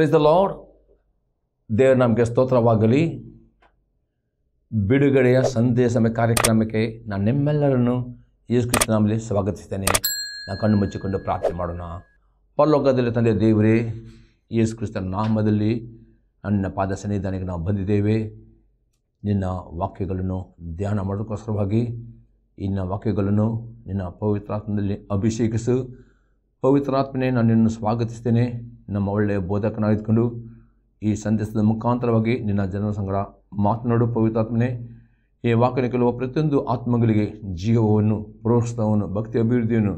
praise the lord ದೇವರು ನಮಗೆ ಸ್ತೋತ್ರವಾಗಲಿ ಬಿಡುಗಡೆಯ ಸಂದೇಶ ಕಾರ್ಯಕ್ರಮಕ್ಕೆ ನಾನು ನಿಮ್ಮೆಲ್ಲರನ್ನು ಯೇಸು ಕೃಷ್ಣನಲ್ಲಿ ಸ್ವಾಗತಿಸ್ತೇನೆ ನಾನು ಕಣ್ಣು ಮುಚ್ಚಿಕೊಂಡು ಪ್ರಾರ್ಥನೆ ಮಾಡೋಣ ಪರಲೋಕದಲ್ಲಿ ತಂದೆ ದೇವರೇ ಯೇಸು ಕ್ರಿಸ್ತನ ನಾಮದಲ್ಲಿ ನನ್ನ ಪಾದ ಸನ್ನಿಧಾನಕ್ಕೆ ನಾವು ಬಂದಿದ್ದೇವೆ ನಿನ್ನ ವಾಕ್ಯಗಳನ್ನು ಧ್ಯಾನ ಮಾಡೋದಕ್ಕೋಸ್ಕರವಾಗಿ ಇನ್ನ ವಾಕ್ಯಗಳನ್ನು ನಿನ್ನ ಪವಿತ್ರಾತ್ಮದಲ್ಲಿ ಅಭಿಷೇಕಿಸು ಪವಿತ್ರಾತ್ಮನೇ ನಾನು ನಿನ್ನನ್ನು ಸ್ವಾಗತಿಸ್ತೇನೆ ನಮ್ಮ ಒಳ್ಳೆಯ ಬೋಧಕನಾಗಿದ್ದುಕೊಂಡು ಈ ಸಂದೇಶದ ಮುಖಾಂತರವಾಗಿ ನಿನ್ನ ಜನರ ಸಂಗಡ ಮಾತನಾಡು ಪವಿತ್ರಾತ್ಮನೇ ಈ ವಾಕ್ಯನ ಕೆಲವು ಪ್ರತಿಯೊಂದು ಆತ್ಮಗಳಿಗೆ ಜೀವವನ್ನು ಪ್ರೋತ್ಸಾಹವನ್ನು ಭಕ್ತಿ ಅಭಿವೃದ್ಧಿಯನ್ನು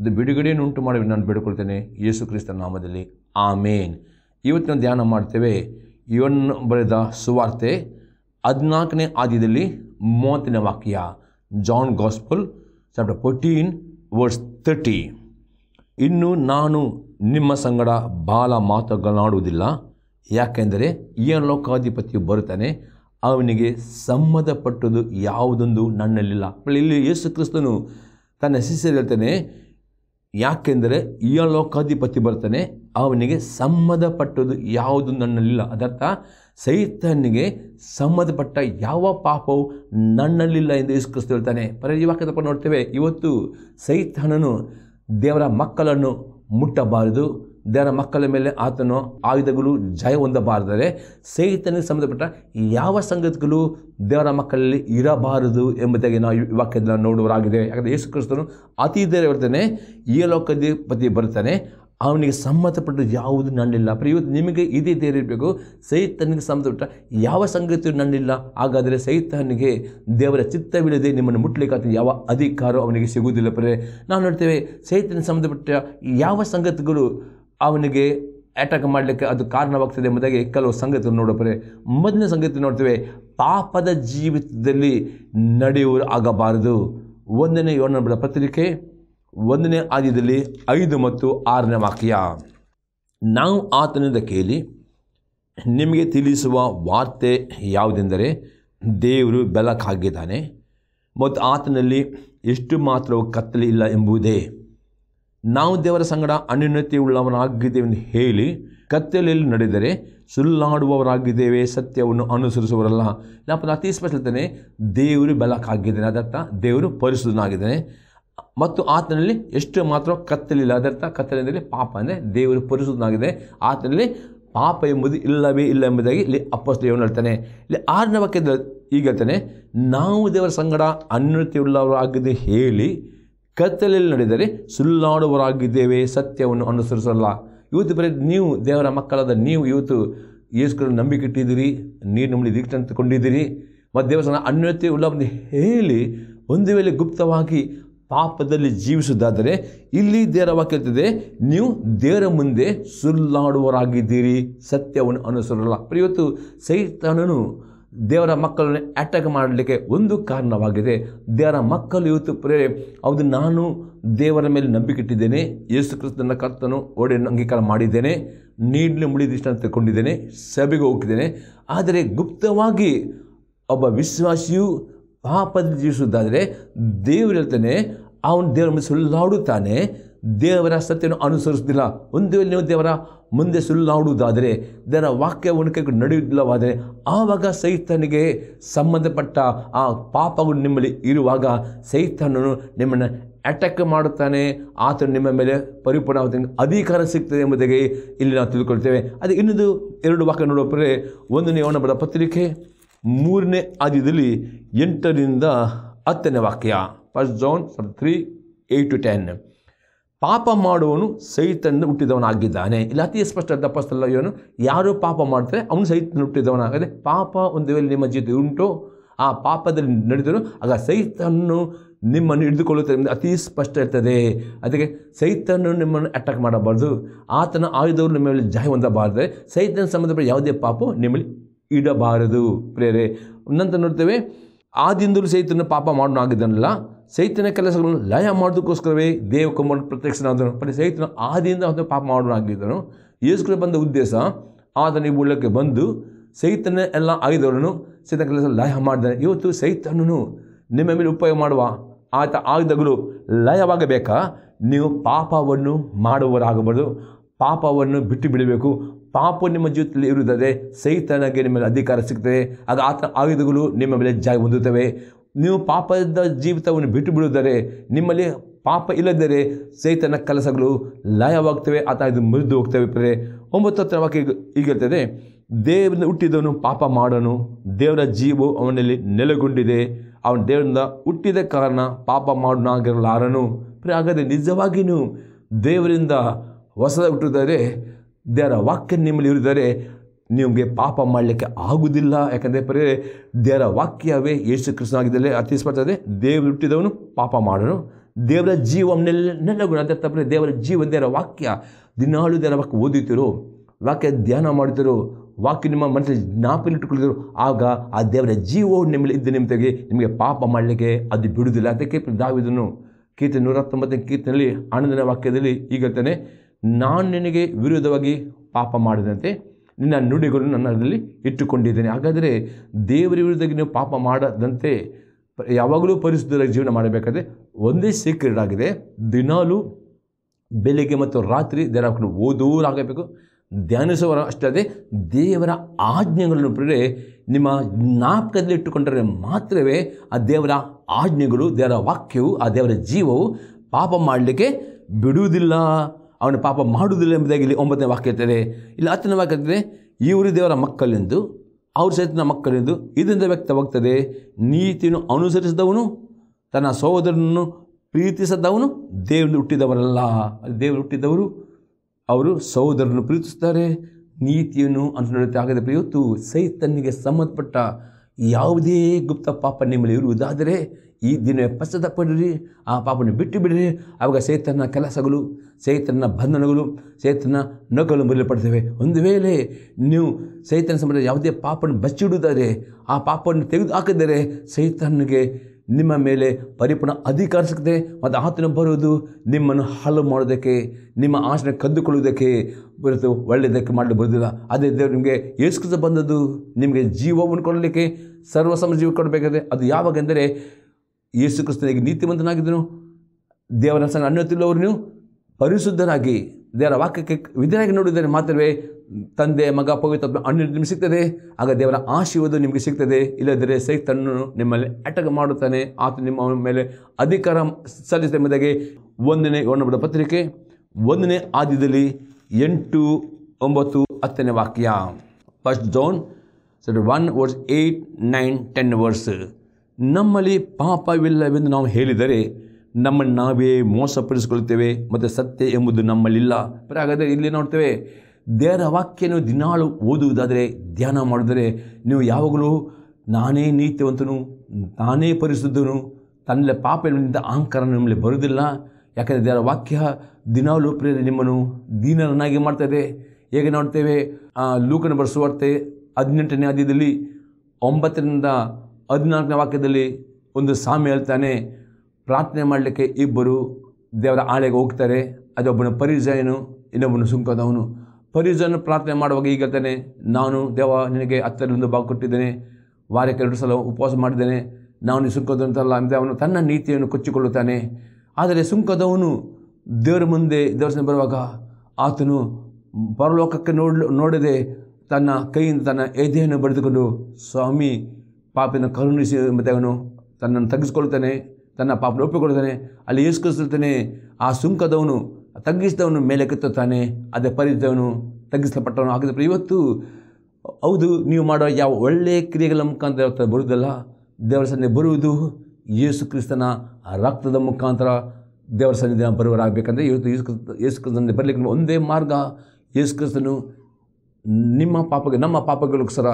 ಅದು ಬಿಡುಗಡೆಯನ್ನು ಉಂಟು ಮಾಡಿ ನಾನು ಬೇಡಿಕೊಳ್ತೇನೆ ಯೇಸು ಕ್ರಿಸ್ತನ ನಾಮದಲ್ಲಿ ಆಮೇನ್ ಇವತ್ತಿನ ಧ್ಯಾನ ಮಾಡ್ತೇವೆ ಇವನ್ನು ಬರೆದ ಸುವಾರ್ತೆ ಹದಿನಾಲ್ಕನೇ ಆದ್ಯದಲ್ಲಿ ಮೂವತ್ತನೇ ವಾಕ್ಯ John gospel chapter fourteen verse thirty ಇನ್ನು ನಾನು ನಿಮ್ಮ ಸಂಗಡ ಬಾಲ ಮಾತುಗಳನ್ನಾಡುವುದಿಲ್ಲ ಯಾಕೆಂದರೆ ಈ ಲೋಕಾಧಿಪತಿಯು ಬರುತ್ತಾನೆ ಅವನಿಗೆ ಸಂಬಂಧಪಟ್ಟದ್ದು ಯಾವುದೊಂದು ನನ್ನಲ್ಲಿಲ್ಲ ಇಲ್ಲಿ ಯೇಸು ಕ್ರಿಸ್ತನು ತನ್ನ ಶಿಷ್ಯರು ಹೇಳ್ತಾನೆ ಯಾಕೆಂದರೆ ಈ ಲೋಕಾಧಿಪತಿ ಬರ್ತಾನೆ ಅವನಿಗೆ ಸಂಬಂಧಪಟ್ಟದ್ದು ಯಾವುದು ನನ್ನಲ್ಲಿಲ್ಲ ಅದರ್ಥ ಸೈತನಿಗೆ ಸಂಬಂಧಪಟ್ಟ ಯಾವ ಪಾಪವು ನನ್ನಲ್ಲಿಲ್ಲ ಎಂದು ಯೇಸು ಕ್ರಿಸ್ತು ಹೇಳ್ತಾನೆ ಪರ ಈ ವಾಕ್ಯದಪ್ಪ ನೋಡ್ತೇವೆ ಇವತ್ತು ಸೈತನನು ದೇವರ ಮಕ್ಕಳನ್ನು ಮುಟ್ಟಬಾರದು ದೇವರ ಮಕ್ಕಳ ಮೇಲೆ ಆತನು ಆಯುಧಗಳು ಜಯ ಹೊಂದಬಾರದರೆ ಸೈತನಿಗೆ ಸಂಬಂಧಪಟ್ಟ ಯಾವ ಸಂಗತಿಗಳು ದೇವರ ಮಕ್ಕಳಲ್ಲಿ ಇರಬಾರದು ಎಂಬುದಾಗಿ ನಾವು ವಾಕ್ಯದಲ್ಲಿ ನೋಡುವರಾಗಿದೆ ಯಾಕಂದರೆ ಯೇಸು ಕ್ರಿಸ್ತನು ಅತಿ ದೇವರ ಈ ಲೋಕಾಧಿಪತಿ ಬರ್ತಾನೆ ಅವನಿಗೆ ಸಂಬಂಧಪಟ್ಟು ಯಾವುದು ನನ್ನಿಲ್ಲ ಪ್ರಿಯುತ್ ನಿಮಗೆ ಇದೇ ಇರಬೇಕು ಸೈತನಿಗೆ ಸಂಬಂಧಪಟ್ಟ ಯಾವ ಸಂಗತಿಯು ನನ್ನಿಲ್ಲ ಹಾಗಾದರೆ ಸೈತನಿಗೆ ದೇವರ ಚಿತ್ತವಿಲ್ಲದೆ ನಿಮ್ಮನ್ನು ಮುಟ್ಲಿಕ್ಕೆ ಯಾವ ಅಧಿಕಾರ ಅವನಿಗೆ ಸಿಗುವುದಿಲ್ಲ ಪ್ರೇ ನಾವು ನೋಡ್ತೇವೆ ಸೈತನಿಗೆ ಸಂಬಂಧಪಟ್ಟ ಯಾವ ಸಂಗತಿಗಳು ಅವನಿಗೆ ಅಟ್ಯಾಕ್ ಮಾಡಲಿಕ್ಕೆ ಅದು ಕಾರಣವಾಗ್ತದೆ ಎಂಬುದಾಗಿ ಕೆಲವು ಸಂಗತಿಗಳು ನೋಡಪ್ಪರೆ ಮೊದಲನೇ ಸಂಗತಿ ನೋಡ್ತೇವೆ ಪಾಪದ ಜೀವಿತದಲ್ಲಿ ನಡೆಯುವ ಆಗಬಾರದು ಒಂದನೇ ಯೋನ ಪತ್ರಿಕೆ ಒಂದನೇ ಆದ್ಯದಲ್ಲಿ ಐದು ಮತ್ತು ಆರನೇ ವಾಕ್ಯ ನಾವು ಆತನಿಂದ ಕೇಳಿ ನಿಮಗೆ ತಿಳಿಸುವ ವಾರ್ತೆ ಯಾವುದೆಂದರೆ ದೇವರು ಬೆಳಕಾಗಿದ್ದಾನೆ ಮತ್ತು ಆತನಲ್ಲಿ ಎಷ್ಟು ಮಾತ್ರವು ಕತ್ತಲೆ ಇಲ್ಲ ಎಂಬುದೇ ನಾವು ದೇವರ ಸಂಗಡ ಅನ್ಯೋನ್ಯತೆ ಉಳ್ಳವರಾಗಿದ್ದೇವೆ ಎಂದು ಹೇಳಿ ಕತ್ತಲೆಯಲ್ಲಿ ನಡೆದರೆ ಸುಳ್ಳಾಡುವವರಾಗಿದ್ದೇವೆ ಸತ್ಯವನ್ನು ಅನುಸರಿಸುವವರಲ್ಲ ನಾನು ಅತಿ ಸ್ಪಷ್ಟತೆ ದೇವರು ಬೆಳಕಾಗಿದ್ದಾನೆ ಅದರ್ಥ ದೇವರು ಪರಿಶುದ್ಧನಾಗಿದ್ದಾನೆ ಮತ್ತು ಆತನಲ್ಲಿ ಎಷ್ಟು ಮಾತ್ರ ಕತ್ತಲಿಲ್ಲ ಅದರ್ಥ ಕತ್ತಲೆಂದರೆ ಪಾಪ ಅಂದರೆ ದೇವರು ಪರಿಶುದ್ಧನಾಗಿದೆ ಆತನಲ್ಲಿ ಪಾಪ ಎಂಬುದು ಇಲ್ಲವೇ ಇಲ್ಲ ಎಂಬುದಾಗಿ ಇಲ್ಲಿ ಅಪ್ಪಸ್ತೇವನು ಹೇಳ್ತಾನೆ ಇಲ್ಲಿ ಆರನೇ ವಾಕ್ಯದಲ್ಲಿ ಈಗ ಹೇಳ್ತಾನೆ ನಾವು ದೇವರ ಸಂಗಡ ಅನ್ಯತೆಯುಳ್ಳವರಾಗಿದೆ ಹೇಳಿ ಕತ್ತಲಲ್ಲಿ ನಡೆದರೆ ಸುಳ್ಳಾಡುವರಾಗಿದ್ದೇವೆ ಸತ್ಯವನ್ನು ಅನುಸರಿಸಲ್ಲ ಇವತ್ತು ಬರೀ ನೀವು ದೇವರ ಮಕ್ಕಳಾದ ನೀವು ಇವತ್ತು ಏಸ್ಕರ ನಂಬಿಕೆ ಇಟ್ಟಿದ್ದೀರಿ ನೀರು ನಮ್ಮಲ್ಲಿ ದೀಕ್ಷೆ ಮತ್ತು ಮತ್ತು ದೇವಸ್ಥಾನ ಅನ್ಯತೆ ಉಳ್ಳವರನ್ನು ಹೇಳಿ ಒಂದು ವೇಳೆ ಗುಪ್ತವಾಗಿ ಪಾಪದಲ್ಲಿ ಜೀವಿಸುವುದಾದರೆ ಇಲ್ಲಿ ದೇವರ ವಾಕ್ಯ ಇರ್ತದೆ ನೀವು ದೇವರ ಮುಂದೆ ಸುಳ್ಳಾಡುವರಾಗಿದ್ದೀರಿ ಸತ್ಯವನ್ನು ಅನುಸರಲ್ಲ ಇವತ್ತು ಸೈತಾನನು ದೇವರ ಮಕ್ಕಳನ್ನು ಅಟ್ಯಾಕ್ ಮಾಡಲಿಕ್ಕೆ ಒಂದು ಕಾರಣವಾಗಿದೆ ದೇವರ ಮಕ್ಕಳು ಇವತ್ತು ಪ್ರೇ ಹೌದು ನಾನು ದೇವರ ಮೇಲೆ ನಂಬಿಕೆ ಇಟ್ಟಿದ್ದೇನೆ ಯೇಸು ಕ್ರಿಸ್ತನ ಕರ್ತನು ಒಡೆಯನ್ನು ಅಂಗೀಕಾರ ಮಾಡಿದ್ದೇನೆ ನೀಡಲು ಮುಡಿದಿಷ್ಟ ತಗೊಂಡಿದ್ದೇನೆ ಸಭೆಗೆ ಹೋಗ್ತಿದ್ದೇನೆ ಆದರೆ ಗುಪ್ತವಾಗಿ ಒಬ್ಬ ವಿಶ್ವಾಸಿಯು ಪಾಪದಲ್ಲಿ ಜೀವಿಸುವುದಾದರೆ ದೇವರು ಅವನು ದೇವರ ಮುಂದೆ ಸುಳ್ಳಾಡುತ್ತಾನೆ ದೇವರ ಸತ್ಯವನ್ನು ಅನುಸರಿಸುವುದಿಲ್ಲ ಒಂದು ವೇಳೆ ನೀವು ದೇವರ ಮುಂದೆ ಸುಳ್ಳಾಡುವುದಾದರೆ ದೇವರ ವಾಕ್ಯವನ್ನು ಕೈಗೊಂಡು ನಡೆಯುವುದಿಲ್ಲವಾದರೆ ಆವಾಗ ಸೈತನಿಗೆ ಸಂಬಂಧಪಟ್ಟ ಆ ಪಾಪಗಳು ನಿಮ್ಮಲ್ಲಿ ಇರುವಾಗ ಸೈತನನು ನಿಮ್ಮನ್ನು ಅಟ್ಯಾಕ್ ಮಾಡುತ್ತಾನೆ ಆತನು ನಿಮ್ಮ ಮೇಲೆ ಪರಿಪೂರ್ಣವಾದ ಅಧಿಕಾರ ಸಿಗ್ತದೆ ಎಂಬುದಾಗಿ ಇಲ್ಲಿ ನಾವು ತಿಳ್ಕೊಳ್ತೇವೆ ಅದೇ ಇನ್ನೊಂದು ಎರಡು ವಾಕ್ಯ ನೋಡೋಪ್ರೆ ಒಂದನೇ ಅವನ ಬಡ ಪತ್ರಿಕೆ ಮೂರನೇ ಆದ್ಯದಲ್ಲಿ ಎಂಟರಿಂದ ಹತ್ತನೇ ವಾಕ್ಯ first John sub three eight to ten ಪಾಪ ಮಾಡುವವನು ಹುಟ್ಟಿದವನು ಹುಟ್ಟಿದವನಾಗಿದ್ದಾನೆ ಇಲ್ಲ ಅತಿ ಸ್ಪಷ್ಟ ದಪ್ಪಸ್ತಲ್ಲ ಇವನು ಯಾರು ಪಾಪ ಮಾಡ್ತಾರೆ ಅವನು ಹುಟ್ಟಿದವನು ಹುಟ್ಟಿದವನಾಗದೆ ಪಾಪ ಒಂದು ವೇಳೆ ನಿಮ್ಮ ಜೊತೆ ಉಂಟು ಆ ಪಾಪದಲ್ಲಿ ನಡೆದರು ಆಗ ಸೈತನ್ನು ನಿಮ್ಮನ್ನು ಹಿಡಿದುಕೊಳ್ಳುತ್ತೆ ಅತಿ ಸ್ಪಷ್ಟ ಇರ್ತದೆ ಅದಕ್ಕೆ ಸೈತನ್ನು ನಿಮ್ಮನ್ನು ಅಟ್ಯಾಕ್ ಮಾಡಬಾರ್ದು ಆತನ ಆಯುಧವನ್ನು ನಿಮ್ಮ ಮೇಲೆ ಜಾಯ ಹೊಂದಬಾರ್ದು ಸೈತನ ಸಂಬಂಧಪಟ್ಟ ಯಾವುದೇ ಪಾಪ ನಿಮ್ಮಲ್ಲಿ ಇಡಬಾರದು ಪ್ರೇರೆ ನಂತರ ನೋಡ್ತೇವೆ ಆದಿಂದಲೂ ಸೈತನ್ನು ಪಾಪ ಆಗಿದ್ದಾನಲ್ಲ ಸೈತನ ಕೆಲಸಗಳನ್ನು ಲಯ ಮಾಡೋದಕ್ಕೋಸ್ಕರವೇ ದೇವಕುಮಾರನ ಪ್ರತ್ಯಕ್ಷನಾದನು ಮತ್ತು ಸೈತನ ಆದಿಯಿಂದ ಅವನು ಪಾಪ ಮಾಡೋನಾಗಿದ್ದನು ಯೇಸುಗಳು ಬಂದ ಉದ್ದೇಶ ಆತನ ಈ ಮೂಲಕ್ಕೆ ಬಂದು ಸೈತನ ಎಲ್ಲ ಆಗಿದವರನ್ನು ಸೈತನ ಕೆಲಸ ಲಯ ಮಾಡಿದ್ದಾನೆ ಇವತ್ತು ಸೈತನನು ನಿಮ್ಮ ಮೇಲೆ ಉಪಯೋಗ ಮಾಡುವ ಆತ ಆಗಿದಗಳು ಲಯವಾಗಬೇಕಾ ನೀವು ಪಾಪವನ್ನು ಮಾಡುವವರಾಗಬಾರ್ದು ಪಾಪವನ್ನು ಬಿಟ್ಟು ಬಿಡಬೇಕು ಪಾಪ ನಿಮ್ಮ ಜೀವಿತದಲ್ಲಿ ಇರುತ್ತದೆ ಸೈತನಗೆ ನಿಮ್ಮ ಮೇಲೆ ಅಧಿಕಾರ ಸಿಗ್ತದೆ ಆಗ ಆತ ಆಯುಧಗಳು ನಿಮ್ಮ ಮೇಲೆ ಜಾಗ ಹೊಂದುತ್ತವೆ ನೀವು ಪಾಪದ ಜೀವಿತವನ್ನು ಬಿಟ್ಟು ಬಿಡುವುದರೆ ನಿಮ್ಮಲ್ಲಿ ಪಾಪ ಇಲ್ಲದರೆ ಸೈತನ ಕೆಲಸಗಳು ಲಯವಾಗ್ತವೆ ಅಥವಾ ಇದು ಮುರಿದು ಹೋಗ್ತವೆ ಪ್ರೇ ಒಂಬತ್ತು ವಾಕ್ಯ ಈಗಿರ್ತದೆ ದೇವರಿಂದ ಹುಟ್ಟಿದವನು ಪಾಪ ಮಾಡೋನು ದೇವರ ಜೀವವು ಅವನಲ್ಲಿ ನೆಲೆಗೊಂಡಿದೆ ಅವನ ದೇವರಿಂದ ಹುಟ್ಟಿದ ಕಾರಣ ಪಾಪ ಆಗಿರಲಾರನು ಪ್ರೇ ಹಾಗಾದರೆ ನಿಜವಾಗಿಯೂ ದೇವರಿಂದ ಹೊಸದ ಹುಟ್ಟಿದರೆ ದೇವರ ವಾಕ್ಯ ನಿಮ್ಮಲ್ಲಿ ಇರಿದರೆ ನಿಮಗೆ ಪಾಪ ಮಾಡಲಿಕ್ಕೆ ಆಗುವುದಿಲ್ಲ ಯಾಕಂದರೆ ಬರೀ ದೇವರ ವಾಕ್ಯವೇ ಯೇಸು ಆಗಿದ್ದಲ್ಲೇ ಅತಿ ಸ್ಪರ್ಧೆ ದೇವರು ಹುಟ್ಟಿದವನು ಪಾಪ ಮಾಡೋನು ದೇವರ ಜೀವನೆಲ್ಲ ಗುಣ ಅಂತ ತಪ್ಪರೆ ದೇವರ ಜೀವ ದೇವರ ವಾಕ್ಯ ದಿನಾಳು ದೇವರ ವಾಕ್ಯ ಓದುತ್ತಿರು ವಾಕ್ಯ ಧ್ಯಾನ ಮಾಡುತ್ತಿರು ವಾಕ್ಯ ನಿಮ್ಮ ಮನಸ್ಸಲ್ಲಿ ಜ್ಞಾಪನೆ ಆಗ ಆ ದೇವರ ಜೀವವು ನಿಮ್ಮಲ್ಲಿ ಇದ್ದ ನಿಮ್ದಾಗಿ ನಿಮಗೆ ಪಾಪ ಮಾಡಲಿಕ್ಕೆ ಅದು ಬಿಡುವುದಿಲ್ಲ ಅದಕ್ಕೆ ದಾವಿದನು ಕೀರ್ತನೆ ನೂರ ಹತ್ತೊಂಬತ್ತನೇ ಕೀರ್ತನಲ್ಲಿ ಆನಂದನ ವಾಕ್ಯದಲ್ಲಿ ಈಗ ತಾನೆ ನಾನು ನಿನಗೆ ವಿರೋಧವಾಗಿ ಪಾಪ ಮಾಡಿದಂತೆ ನಿನ್ನ ನುಡಿಗಳು ಅದರಲ್ಲಿ ಇಟ್ಟುಕೊಂಡಿದ್ದೇನೆ ಹಾಗಾದರೆ ದೇವರ ವಿರುದ್ಧ ನೀವು ಪಾಪ ಮಾಡದಂತೆ ಯಾವಾಗಲೂ ಪರಿಶುದ್ಧರಾಗಿ ಜೀವನ ಮಾಡಬೇಕಾದ್ರೆ ಒಂದೇ ಸೀಕ್ರೆಟ್ ಆಗಿದೆ ದಿನಾಲೂ ಬೆಳಿಗ್ಗೆ ಮತ್ತು ರಾತ್ರಿ ದೇವರ ಓದೂರಾಗಬೇಕು ಧ್ಯಾನಿಸುವ ಅಷ್ಟೇ ದೇವರ ಆಜ್ಞೆಗಳನ್ನು ಬಿಟ್ಟರೆ ನಿಮ್ಮ ಜ್ಞಾಪಕದಲ್ಲಿ ಇಟ್ಟುಕೊಂಡರೆ ಮಾತ್ರವೇ ಆ ದೇವರ ಆಜ್ಞೆಗಳು ದೇವರ ವಾಕ್ಯವು ಆ ದೇವರ ಜೀವವು ಪಾಪ ಮಾಡಲಿಕ್ಕೆ ಬಿಡುವುದಿಲ್ಲ ಅವನ ಪಾಪ ಮಾಡುವುದಿಲ್ಲ ಎಂಬುದಾಗಿ ಇಲ್ಲಿ ಒಂಬತ್ತನೇ ವಾಕ್ಯ ಇರ್ತದೆ ಇಲ್ಲಿ ಹತ್ತನೇ ವಾಕ್ಯ ಇರ್ತದೆ ಇವರು ದೇವರ ಮಕ್ಕಳೆಂದು ಅವ್ರ ಸಹಿತನ ಮಕ್ಕಳೆಂದು ಇದರಿಂದ ವ್ಯಕ್ತವಾಗ್ತದೆ ನೀತಿಯನ್ನು ಅನುಸರಿಸಿದವನು ತನ್ನ ಸಹೋದರನನ್ನು ಪ್ರೀತಿಸದವನು ದೇವರು ಹುಟ್ಟಿದವರಲ್ಲ ದೇವರು ಹುಟ್ಟಿದವರು ಅವರು ಸಹೋದರನ್ನು ಪ್ರೀತಿಸ್ತಾರೆ ನೀತಿಯನ್ನು ನೋಡುತ್ತೆ ಆಗದ ಪ್ರಿಯುತ್ತು ಸೈತನ್ನಿಗೆ ಸಂಬಂಧಪಟ್ಟ ಯಾವುದೇ ಗುಪ್ತ ಪಾಪ ನಿಮ್ಮಲ್ಲಿ ಇರುವುದಾದರೆ ಈ ದಿನ ಪಡಿರಿ ಆ ಪಾಪನ ಬಿಟ್ಟು ಬಿಡಿರಿ ಆವಾಗ ಸೈತನ ಕೆಲಸಗಳು ಸೈತನ ಬಂಧನಗಳು ಸೈತನ ನಗಲು ಪಡ್ತೇವೆ ಒಂದು ವೇಳೆ ನೀವು ಸೈತನ ಸಂಬಂಧ ಯಾವುದೇ ಪಾಪವನ್ನು ಬಚ್ಚಿಡುವುದಾದರೆ ಆ ಪಾಪವನ್ನು ತೆಗೆದು ಹಾಕಿದರೆ ಸೈತನಿಗೆ ನಿಮ್ಮ ಮೇಲೆ ಪರಿಪೂರ್ಣ ಅಧಿಕಾರ ಸಿಗ್ತದೆ ಮತ್ತು ಆತನ ಬರುವುದು ನಿಮ್ಮನ್ನು ಹಾಳು ಮಾಡೋದಕ್ಕೆ ನಿಮ್ಮ ಆಶನ ಕದ್ದುಕೊಳ್ಳುವುದಕ್ಕೆ ಬರುತ್ತೆ ಒಳ್ಳೆಯದಕ್ಕೆ ಮಾಡಲು ಬರುವುದಿಲ್ಲ ಅದೇ ದೇವರು ನಿಮಗೆ ಏಸ್ಕೃತ ಬಂದದ್ದು ನಿಮಗೆ ಜೀವವನ್ನು ಕೊಡಲಿಕ್ಕೆ ಸರ್ವ ಜೀವ ಕೊಡಬೇಕಾದ್ರೆ ಅದು ಯಾವಾಗೆಂದರೆ ಯೇಸು ಕ್ರಿಸ್ತನಿಗೆ ನೀತಿವಂತನಾಗಿದ್ದನು ದೇವರ ಸಂಗ ಅನ್ನುತ್ತಿಲ್ಲವರು ನೀವು ಪರಿಶುದ್ಧರಾಗಿ ದೇವರ ವಾಕ್ಯಕ್ಕೆ ವಿಧನಾಗಿ ನೋಡಿದರೆ ಮಾತ್ರವೇ ತಂದೆ ಮಗ ಪವಿತ್ರ ಅಣ್ಣ ನಿಮಗೆ ಸಿಗ್ತದೆ ಆಗ ದೇವರ ಆಶೀರ್ವಾದ ನಿಮಗೆ ಸಿಗ್ತದೆ ಇಲ್ಲದಿದ್ದರೆ ಸೈತನ್ನು ನಿಮ್ಮಲ್ಲಿ ಅಟ್ಯಾಕ್ ಮಾಡುತ್ತಾನೆ ಆತ ನಿಮ್ಮ ಮೇಲೆ ಅಧಿಕಾರ ಸಲ್ಲಿಸಿದ ಎಂಬುದಾಗಿ ಒಂದನೇ ಒಣಬಡ ಪತ್ರಿಕೆ ಒಂದನೇ ಆದ್ಯದಲ್ಲಿ ಎಂಟು ಒಂಬತ್ತು ಹತ್ತನೇ ವಾಕ್ಯ first John one verse eight nine ten verse ನಮ್ಮಲ್ಲಿ ಪಾಪವಿಲ್ಲವೆಂದು ನಾವು ಹೇಳಿದರೆ ನಮ್ಮನ್ನು ನಾವೇ ಮೋಸಪಡಿಸಿಕೊಳ್ಳುತ್ತೇವೆ ಮತ್ತು ಸತ್ಯ ಎಂಬುದು ನಮ್ಮಲ್ಲಿಲ್ಲ ಹಾಗಾದರೆ ಇಲ್ಲಿ ನೋಡ್ತೇವೆ ದೇವರ ವಾಕ್ಯನು ದಿನಾಳು ಓದುವುದಾದರೆ ಧ್ಯಾನ ಮಾಡಿದರೆ ನೀವು ಯಾವಾಗಲೂ ನಾನೇ ನೀತಿವಂತನು ನಾನೇ ಪರಿಶುದ್ಧನು ತನ್ನ ಪಾಪದಿಂದ ಅಹಂಕಾರ ನಿಮ್ಮಲ್ಲಿ ಬರುವುದಿಲ್ಲ ಯಾಕೆಂದರೆ ದೇವರ ವಾಕ್ಯ ದಿನಾಲು ಪ್ರೇರಣೆ ನಿಮ್ಮನ್ನು ದೀನರನ್ನಾಗಿ ಮಾಡ್ತದೆ ಹೇಗೆ ನೋಡ್ತೇವೆ ಲೂಕನ ಬರೆಸುವಾರ್ತೆ ಹದಿನೆಂಟನೇ ಆದ್ಯದಲ್ಲಿ ಒಂಬತ್ತರಿಂದ ಹದಿನಾಲ್ಕನೇ ವಾಕ್ಯದಲ್ಲಿ ಒಂದು ಸ್ವಾಮಿ ಹೇಳ್ತಾನೆ ಪ್ರಾರ್ಥನೆ ಮಾಡಲಿಕ್ಕೆ ಇಬ್ಬರು ದೇವರ ಆಳೆಗೆ ಹೋಗ್ತಾರೆ ಅದೊಬ್ಬನ ಪರಿಜಯನು ಇನ್ನೊಬ್ಬನು ಸುಂಕದವನು ಪರಿಜಯನ ಪ್ರಾರ್ಥನೆ ಮಾಡುವಾಗ ಈಗ ಹೇಳ್ತಾನೆ ನಾನು ದೇವ ನಿನಗೆ ಹತ್ತರಿಂದ ಭಾಗ ಕೊಟ್ಟಿದ್ದೇನೆ ವಾರಕ್ಕೆ ಎರಡು ಸಲ ಉಪವಾಸ ಮಾಡಿದ್ದೇನೆ ನಾನು ಸುಂಕದಂತಲ್ಲ ಅಂದರೆ ಅವನು ತನ್ನ ನೀತಿಯನ್ನು ಕೊಚ್ಚಿಕೊಳ್ಳುತ್ತಾನೆ ಆದರೆ ಸುಂಕದವನು ದೇವರ ಮುಂದೆ ದೇವಸ್ಥಾನ ಬರುವಾಗ ಆತನು ಪರಲೋಕಕ್ಕೆ ನೋಡಲು ನೋಡದೆ ತನ್ನ ಕೈಯಿಂದ ತನ್ನ ಎದೆಯನ್ನು ಬರೆದುಕೊಂಡು ಸ್ವಾಮಿ ಪಾಪಿನ ಕರುಣಿಸಿ ಮತ್ತು ಅವನು ತನ್ನನ್ನು ತಗ್ಗಿಸ್ಕೊಳ್ತಾನೆ ತನ್ನ ಪಾಪನ ಒಪ್ಪಿಕೊಳ್ತಾನೆ ಅಲ್ಲಿ ಈಸ್ಕರಿಸ್ತಾನೆ ಆ ಸುಂಕದವನು ತಗ್ಗಿಸಿದವನು ಮೇಲೆ ಕೆತ್ತುತ್ತಾನೆ ಅದೇ ಪರಿದವನು ತಗ್ಗಿಸಲ್ಪಟ್ಟವನು ಹಾಕಿದ್ರೆ ಇವತ್ತು ಹೌದು ನೀವು ಮಾಡೋ ಯಾವ ಒಳ್ಳೆಯ ಕ್ರಿಯೆಗಳ ಮುಖಾಂತರ ಬರುವುದಲ್ಲ ದೇವರ ಸನ್ನೆ ಬರುವುದು ಯೇಸು ಕ್ರಿಸ್ತನ ರಕ್ತದ ಮುಖಾಂತರ ದೇವರ ಸನ್ನಿಧಾನ ಬರುವರಾಗಬೇಕಂದ್ರೆ ಇವತ್ತು ಯೇಸು ಯೇಸು ಕ್ರಿಸ್ತನ ಬರಲಿಕ್ಕೆ ಒಂದೇ ಮಾರ್ಗ ಯೇಸು ಕ್ರಿಸ್ತನು ನಿಮ್ಮ ಪಾಪಗೆ ನಮ್ಮ ಸರ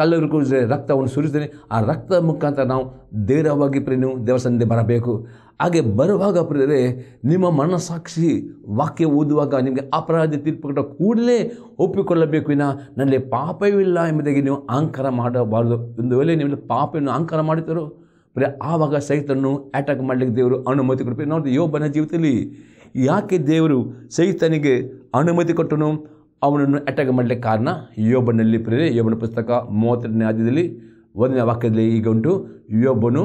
ಕಲ್ಲರಿಗೂ ರಕ್ತವನ್ನು ಸುರಿಸ್ತೇನೆ ಆ ರಕ್ತದ ಮುಖಾಂತರ ನಾವು ಧೈರ್ಯವಾಗಿ ನೀವು ದೇವಸ್ಥಾನದಲ್ಲಿ ಬರಬೇಕು ಹಾಗೆ ಬರುವಾಗ ಪ್ರಿಯರೇ ನಿಮ್ಮ ಮನಸ್ಸಾಕ್ಷಿ ವಾಕ್ಯ ಓದುವಾಗ ನಿಮಗೆ ಅಪರಾಧ ತೀರ್ಪು ಕೊಟ್ಟ ಕೂಡಲೇ ಒಪ್ಪಿಕೊಳ್ಳಬೇಕು ವಿನ ನನಗೆ ಪಾಪವಿಲ್ಲ ಎಂಬುದಾಗಿ ನೀವು ಅಹಂಕಾರ ಮಾಡಬಾರದು ಒಂದು ವೇಳೆ ನಿಮ್ಮಲ್ಲಿ ಪಾಪವನ್ನು ಅಹಂಕಾರ ಮಾಡುತ್ತಾರೋ ಪ್ರಿಯ ಆವಾಗ ಸೈತನ್ನು ಅಟ್ಯಾಕ್ ಮಾಡಲಿಕ್ಕೆ ದೇವರು ಅನುಮತಿ ಕೊಡಬೇಕು ನೋಡಿದ್ರೆ ಯೋಬನ ಜೀವಿತದಲ್ಲಿ ಯಾಕೆ ದೇವರು ಸೈತನಿಗೆ ಅನುಮತಿ ಕೊಟ್ಟನು ಅವನನ್ನು ಅಟ್ಯಾಕ್ ಮಾಡಲಿಕ್ಕೆ ಕಾರಣ ಯೋಬನಲ್ಲಿ ಪ್ರೇರಿ ಯೋಬನ ಪುಸ್ತಕ ಮೂವತ್ತೆರಡನೇ ಆದ್ಯದಲ್ಲಿ ಒಂದನೇ ವಾಕ್ಯದಲ್ಲಿ ಈಗ ಉಂಟು ಯೋಬನು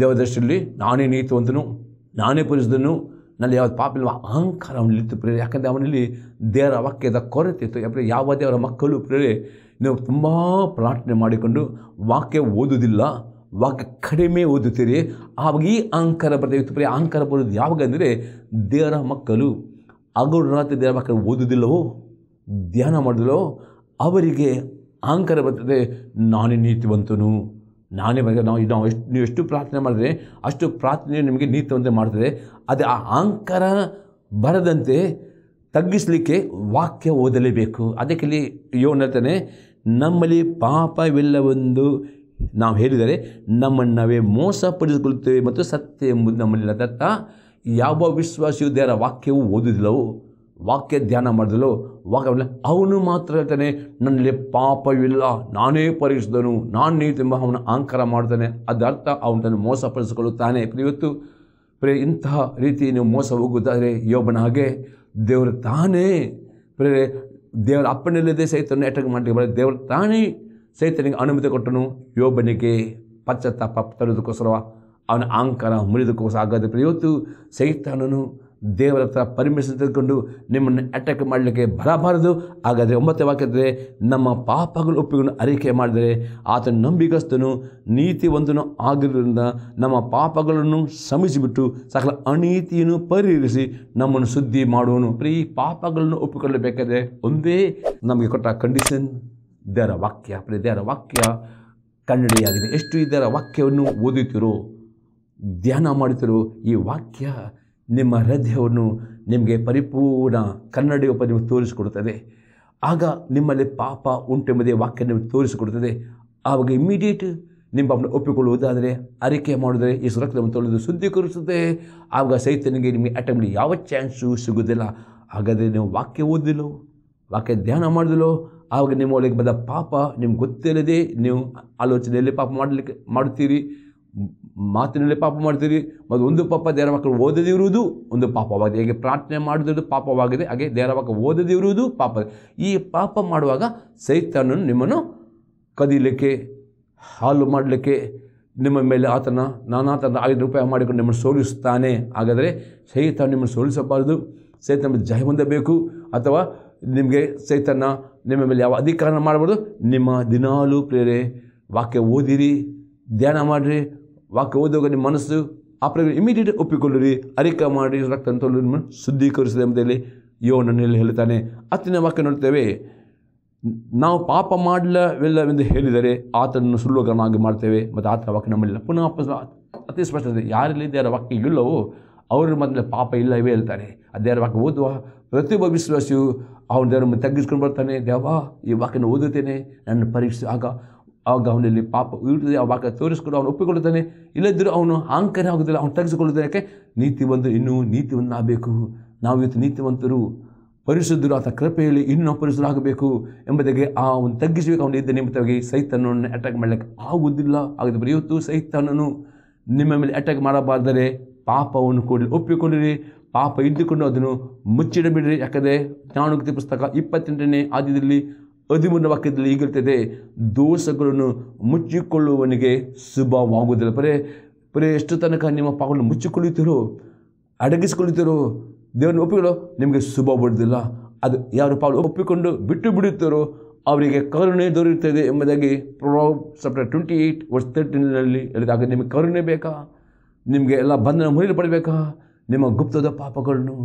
ದೇವದರ್ಶಿಯಲ್ಲಿ ನಾನೇ ಅಂತನು ನಾನೇ ಪುರುಷದನು ನನ್ನ ಯಾವ ಇಲ್ಲ ಅಹಂಕಾರ ಅವನಲ್ಲಿತ್ತು ಪ್ರೇರೆ ಯಾಕಂದರೆ ಅವನಲ್ಲಿ ದೇವರ ವಾಕ್ಯದ ಕೊರತೆ ಇತ್ತು ಯಾಕಂದರೆ ಯಾವ ದೇವರ ಮಕ್ಕಳು ಪ್ರೇರೆ ನೀವು ತುಂಬ ಪ್ರಾರ್ಥನೆ ಮಾಡಿಕೊಂಡು ವಾಕ್ಯ ಓದುವುದಿಲ್ಲ ವಾಕ್ಯ ಕಡಿಮೆ ಓದುತ್ತೀರಿ ಆವಾಗ ಈ ಅಹಂಕಾರ ಬರ್ತದೆ ಪ್ರಿಯ ಅಹಂಕಾರ ಬರೋದು ಯಾವಾಗ ಅಂದರೆ ದೇವರ ಮಕ್ಕಳು ಆಗು ರಾತ್ರಿ ದೇವರ ಮಕ್ಕಳು ಓದುವುದಿಲ್ಲವೋ ಧ್ಯಾನ ಮಾಡಿದಲೋ ಅವರಿಗೆ ಅಹಂಕಾರ ಬರ್ತದೆ ನಾನೇ ನೀತಿವಂತನು ನಾನೇ ಬಗೆ ನಾವು ನಾವು ಎಷ್ಟು ನೀವು ಎಷ್ಟು ಪ್ರಾರ್ಥನೆ ಮಾಡಿದರೆ ಅಷ್ಟು ಪ್ರಾರ್ಥನೆ ನಿಮಗೆ ನೀತಿವಂತೆ ಮಾಡ್ತದೆ ಅದೇ ಆ ಅಹಂಕಾರ ಬರದಂತೆ ತಗ್ಗಿಸಲಿಕ್ಕೆ ವಾಕ್ಯ ಓದಲೇಬೇಕು ಅದಕ್ಕೆ ಇಲ್ಲಿ ಹೇಳ್ತಾನೆ ನಮ್ಮಲ್ಲಿ ಪಾಪವಿಲ್ಲವೆಂದು ನಾವು ಹೇಳಿದರೆ ನಮ್ಮನ್ನು ನಾವೇ ಮೋಸಪಡಿಸಿಕೊಳ್ಳುತ್ತೇವೆ ಮತ್ತು ಸತ್ಯ ಎಂಬುದು ನಮ್ಮಲ್ಲಿ ತತ್ತ ಯಾವ ವಿಶ್ವಾಸಿಯು ದೇವರ ವಾಕ್ಯವೂ ವಾಕ್ಯ ಧ್ಯಾನ ಮಾಡಿದಲು ವಾಕ್ಯ ಅವನು ಮಾತ್ರ ಹೇಳ್ತಾನೆ ನನ್ನಲ್ಲಿ ಪಾಪವಿಲ್ಲ ನಾನೇ ಪರೀಕ್ಷಿಸಿದನು ನಾನು ತುಂಬ ಅವನ ಅಹಂಕಾರ ಮಾಡ್ತಾನೆ ಅದರ್ಥ ಅವನು ತನ್ನ ಮೋಸಪಡಿಸಿಕೊಳ್ಳುತ್ತಾನೆ ಇವತ್ತು ಪ್ರೇ ಇಂತಹ ರೀತಿ ನೀವು ಮೋಸ ಹೋಗುತ್ತಾರೆ ಯೋಬನ ಹಾಗೆ ದೇವರು ತಾನೇ ಪ್ರೇ ದೇವರ ಅಪ್ಪನಲ್ಲದೆ ಸೈತನ ಅಟ್ಯಾಕ್ ಮಾಡಿ ಬರೋ ದೇವರು ತಾನೇ ಸೈತನಿಗೆ ಅನುಮತಿ ಕೊಟ್ಟನು ಯೋಬನಿಗೆ ತಪ್ಪ ತರೋದಕ್ಕೋಸ್ಕರ ಅವನ ಅಹಂಕಾರ ಮುರಿದಕ್ಕೋಸ್ಕರ ಆಗದೆ ಇವತ್ತು ಸೈತಾನನು ದೇವರ ಹತ್ರ ಪರ್ಮಿಷನ್ ತೆಗೆದುಕೊಂಡು ನಿಮ್ಮನ್ನು ಅಟ್ಯಾಕ್ ಮಾಡಲಿಕ್ಕೆ ಬರಬಾರದು ಹಾಗಾದರೆ ಒಂಬತ್ತೇ ವಾಕ್ಯದರೆ ನಮ್ಮ ಪಾಪಗಳು ಒಪ್ಪಿಕೊಂಡು ಅರಿಕೆ ಮಾಡಿದರೆ ಆತನು ನಂಬಿಗಸ್ತನು ನೀತಿವಂತನು ಆಗಿರೋದ್ರಿಂದ ನಮ್ಮ ಪಾಪಗಳನ್ನು ಸಮಿಸಿಬಿಟ್ಟು ಸಕಲ ಅನೀತಿಯನ್ನು ಪರಿಹರಿಸಿ ನಮ್ಮನ್ನು ಸುದ್ದಿ ಮಾಡುವನು ಪ್ರೀ ಪಾಪಗಳನ್ನು ಒಪ್ಪಿಕೊಳ್ಳಬೇಕಾದರೆ ಒಂದೇ ನಮಗೆ ಕೊಟ್ಟ ಕಂಡೀಷನ್ ದೇವರ ವಾಕ್ಯ ಪ್ರೀ ದೇವರ ವಾಕ್ಯ ಕನ್ನಡಿಯಾಗಿದೆ ಎಷ್ಟು ಇದರ ವಾಕ್ಯವನ್ನು ಓದುತ್ತಿರೋ ಧ್ಯಾನ ಮಾಡುತ್ತಿರೋ ಈ ವಾಕ್ಯ ನಿಮ್ಮ ಹೃದಯವನ್ನು ನಿಮಗೆ ಪರಿಪೂರ್ಣ ಕನ್ನಡಿ ಒಪ್ಪ ನಿಮಗೆ ತೋರಿಸಿಕೊಡುತ್ತದೆ ಆಗ ನಿಮ್ಮಲ್ಲಿ ಪಾಪ ಉಂಟೆಂಬುದೇ ವಾಕ್ಯ ನಿಮಗೆ ತೋರಿಸಿಕೊಡುತ್ತದೆ ಆವಾಗ ಇಮ್ಮಿಡಿಯೇಟ್ ನಿಮ್ಮ ಪಾಪನ ಒಪ್ಪಿಕೊಳ್ಳುವುದಾದರೆ ಅರಿಕೆ ಮಾಡಿದರೆ ಈ ಸುರಕ್ಷತೆ ತೊಳೆದು ಶುದ್ಧೀಕರಿಸುತ್ತೆ ಆವಾಗ ಸೈತನಿಗೆ ನಿಮಗೆ ಅಟೆಂಪ್ಟ್ ಯಾವ ಚಾನ್ಸು ಸಿಗುವುದಿಲ್ಲ ಹಾಗಾದರೆ ನೀವು ವಾಕ್ಯ ಓದಿಲ್ಲೋ ವಾಕ್ಯ ಧ್ಯಾನ ಮಾಡಿದಲೋ ಆವಾಗ ನಿಮ್ಮ ಒಳಗೆ ಬಂದ ಪಾಪ ನಿಮ್ಗೆ ಗೊತ್ತಿಲ್ಲದೆ ನೀವು ಆಲೋಚನೆಯಲ್ಲಿ ಪಾಪ ಮಾಡಲಿಕ್ಕೆ ಮಾಡುತ್ತೀರಿ ಮಾತಿನಲ್ಲಿ ಪಾಪ ಮಾಡ್ತೀರಿ ಮತ್ತು ಒಂದು ಪಾಪ ದೇವರ ಮಕ್ಕಳು ಓದದಿರುವುದು ಒಂದು ಪಾಪವಾಗಿದೆ ಹೇಗೆ ಪ್ರಾರ್ಥನೆ ಮಾಡದಿರುವುದು ಪಾಪವಾಗಿದೆ ಹಾಗೆ ದೇವರ ಮಕ್ಕಳು ಓದದಿರುವುದು ಪಾಪ ಈ ಪಾಪ ಮಾಡುವಾಗ ಸೈತಾನನು ನಿಮ್ಮನ್ನು ಕದೀಲಿಕ್ಕೆ ಹಾಲು ಮಾಡಲಿಕ್ಕೆ ನಿಮ್ಮ ಮೇಲೆ ಆತನ ನಾನಾ ತನ್ನ ಐದು ರೂಪಾಯಿ ಮಾಡಿಕೊಂಡು ನಿಮ್ಮನ್ನು ಸೋಲಿಸ್ತಾನೆ ಹಾಗಾದರೆ ಸೈತಾನ ನಿಮ್ಮನ್ನು ಸೋಲಿಸಬಾರ್ದು ಸೈತನ ಜಯ ಹೊಂದಬೇಕು ಅಥವಾ ನಿಮಗೆ ಸೈತನ್ನ ನಿಮ್ಮ ಮೇಲೆ ಯಾವ ಅಧಿಕಾರ ಮಾಡಬಾರ್ದು ನಿಮ್ಮ ದಿನಾಲು ಪ್ರೇರೆ ವಾಕ್ಯ ಓದಿರಿ ಧ್ಯಾನ ಮಾಡಿರಿ ವಾಕ್ಯ ಓದುವಾಗ ನಿಮ್ಮ ಮನಸ್ಸು ಆ ಪ್ರಕ್ರಿಯೆ ಇಮಿಡಿಯೇಟ್ ಒಪ್ಪಿಕೊಳ್ಳಿರಿ ಅರಿಕ ಮಾಡಿ ರಕ್ತ ಶುದ್ಧೀಕರಿಸಿದೆ ಎಂಬುದಲ್ಲಿ ಯೋ ನನ್ನಲ್ಲಿ ಹೇಳ್ತಾನೆ ಅತ್ತಿನ ವಾಕ್ಯ ನೋಡ್ತೇವೆ ನಾವು ಪಾಪ ಮಾಡಲವಿಲ್ಲವೆಂದು ಹೇಳಿದರೆ ಆತನನ್ನು ಸುಳ್ಳುಗನಾಗಿ ಮಾಡ್ತೇವೆ ಮತ್ತು ಆತನ ವಾಕ್ಯ ನಮ್ಮಲ್ಲಿಲ್ಲ ಪುನಃ ಅತಿ ಸ್ಪಷ್ಟತೆ ಯಾರಲ್ಲಿ ದೇವರ ವಾಕ್ಯ ಇಲ್ಲವೋ ಅವರ ಮೊದಲು ಪಾಪ ಇಲ್ಲವೇ ಹೇಳ್ತಾರೆ ಆ ದೇವರ ವಾಕ್ಯ ಓದುವ ಪ್ರತಿಯೊಬ್ಬ ವಿಶ್ವಾಸಿಯು ಅವನ ದೇವರನ್ನು ತಗ್ಗಿಸ್ಕೊಂಡು ಬರ್ತಾನೆ ದೇವಾ ಈ ವಾಕ್ಯನ ಓದುತ್ತೇನೆ ನನ್ನ ಪರೀಕ್ಷೆ ಆಗ ಆವಾಗ ಅವನಲ್ಲಿ ಪಾಪ ಇರ್ತದೆ ಅವಾಗ ತೋರಿಸಿಕೊಂಡು ಅವನು ಒಪ್ಪಿಕೊಳ್ಳುತ್ತಾನೆ ಇಲ್ಲದಿದ್ದರೂ ಅವನು ಅಹಂಕಾರ ಆಗುವುದಿಲ್ಲ ಅವನು ತೆಗೆಸಿಕೊಳ್ಳುತ್ತಾನೆ ಯಾಕೆ ನೀತಿ ಬಂದು ಇನ್ನೂ ಒಂದು ಆಗಬೇಕು ನಾವು ಇವತ್ತು ನೀತಿವಂತರು ಪರಿಶುದ್ಧರು ಆತ ಕೃಪೆಯಲ್ಲಿ ಇನ್ನೂ ನಾವು ಪರಿಶುದ್ಧರಾಗಬೇಕು ಎಂಬುದಾಗಿ ಆ ಒಂದು ತಗ್ಗಿಸಬೇಕು ಅವನು ಇದ್ದ ನಿಮಿತ್ತವಾಗಿ ಸೈತನನ್ನು ಅಟ್ಯಾಕ್ ಮಾಡಲಿಕ್ಕೆ ಆಗುವುದಿಲ್ಲ ಆಗದೆ ಬರೀ ಇವತ್ತು ಸೈತಾನನು ನಿಮ್ಮ ಮೇಲೆ ಅಟ್ಯಾಕ್ ಮಾಡಬಾರ್ದರೆ ಪಾಪವನ್ನು ಕೂಡಲಿ ಒಪ್ಪಿಕೊಂಡಿರಿ ಪಾಪ ಇದ್ದುಕೊಂಡು ಅದನ್ನು ಮುಚ್ಚಿಡಬಿಡ್ರಿ ಯಾಕಂದರೆ ಜ್ಞಾನೋಕ್ತಿ ಪುಸ್ತಕ ಇಪ್ಪತ್ತೆಂಟನೇ ಆದ್ಯದಲ್ಲಿ ಹದಿಮೂರನೇ ವಾಕ್ಯದಲ್ಲಿ ಹೀಗಿರ್ತದೆ ದೋಷಗಳನ್ನು ಮುಚ್ಚಿಕೊಳ್ಳುವವನಿಗೆ ಶುಭವಾಗುವುದಿಲ್ಲ ಬರೇ ಬರೀ ಎಷ್ಟು ತನಕ ನಿಮ್ಮ ಪಾಪಗಳನ್ನು ಮುಚ್ಚಿಕೊಳ್ಳುತ್ತೀರೋ ಅಡಗಿಸಿಕೊಳ್ಳುತ್ತೀರೋ ದೇವರನ್ನ ಒಪ್ಪಿಕೊಳ್ಳೋ ನಿಮಗೆ ಶುಭ ಬಿಡುವುದಿಲ್ಲ ಅದು ಯಾರು ಪಾಲು ಒಪ್ಪಿಕೊಂಡು ಬಿಟ್ಟು ಬಿಡುತ್ತಾರೋ ಅವರಿಗೆ ಕರುಣೆ ದೊರೆಯುತ್ತದೆ ಎಂಬುದಾಗಿ ಪ್ರೊ ಸಪ್ಟರ್ ಟ್ವೆಂಟಿ ಏಯ್ಟ್ ವರ್ಷ ತರ್ಟಿನಲ್ಲಿ ಹೇಳಿದಾಗ ನಿಮಗೆ ಕರುಣೆ ಬೇಕಾ ನಿಮಗೆ ಎಲ್ಲ ಬಂಧನ ಮುರಿಲು ಪಡಬೇಕಾ ನಿಮ್ಮ ಗುಪ್ತದ ಪಾಪಗಳನ್ನು